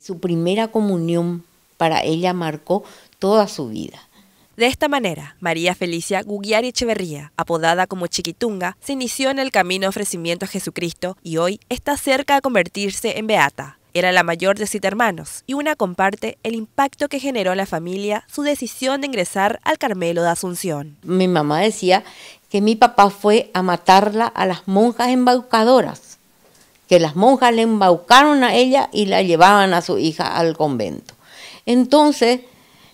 Su primera comunión para ella marcó toda su vida. De esta manera, María Felicia Guguiari Echeverría, apodada como Chiquitunga, se inició en el camino ofrecimiento a Jesucristo y hoy está cerca de convertirse en beata. Era la mayor de siete hermanos y una comparte el impacto que generó en la familia su decisión de ingresar al Carmelo de Asunción. Mi mamá decía que mi papá fue a matarla a las monjas embaucadoras que las monjas le embaucaron a ella y la llevaban a su hija al convento. Entonces,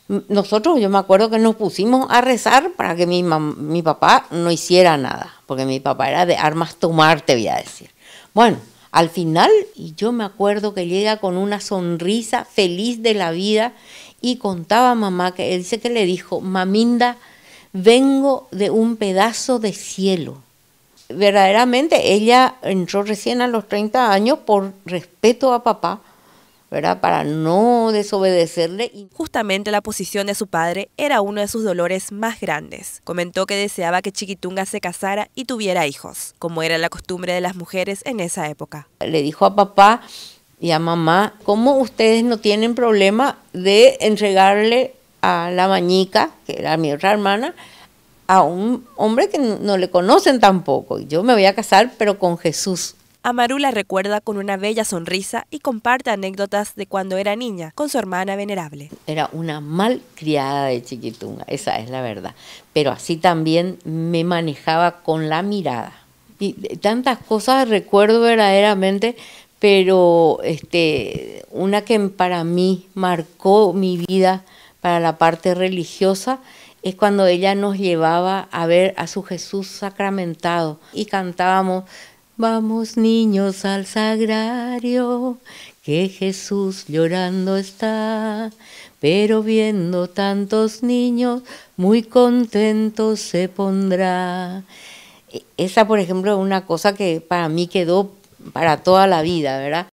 nosotros, yo me acuerdo que nos pusimos a rezar para que mi, mi papá no hiciera nada, porque mi papá era de armas tomar, te voy a decir. Bueno, al final, y yo me acuerdo que llega con una sonrisa feliz de la vida y contaba a mamá que él dice que le dijo, maminda, vengo de un pedazo de cielo verdaderamente ella entró recién a los 30 años por respeto a papá, ¿verdad? Para no desobedecerle. Justamente la posición de su padre era uno de sus dolores más grandes. Comentó que deseaba que Chiquitunga se casara y tuviera hijos, como era la costumbre de las mujeres en esa época. Le dijo a papá y a mamá, ¿cómo ustedes no tienen problema de entregarle a la mañica, que era mi otra hermana, a un hombre que no le conocen tampoco. Yo me voy a casar, pero con Jesús. Amaru la recuerda con una bella sonrisa y comparte anécdotas de cuando era niña con su hermana venerable. Era una mal criada de chiquitunga, esa es la verdad. Pero así también me manejaba con la mirada. Y tantas cosas recuerdo verdaderamente, pero este, una que para mí marcó mi vida para la parte religiosa es cuando ella nos llevaba a ver a su Jesús sacramentado y cantábamos, vamos niños al sagrario, que Jesús llorando está, pero viendo tantos niños, muy contentos se pondrá. E, esa, por ejemplo, es una cosa que para mí quedó para toda la vida, ¿verdad?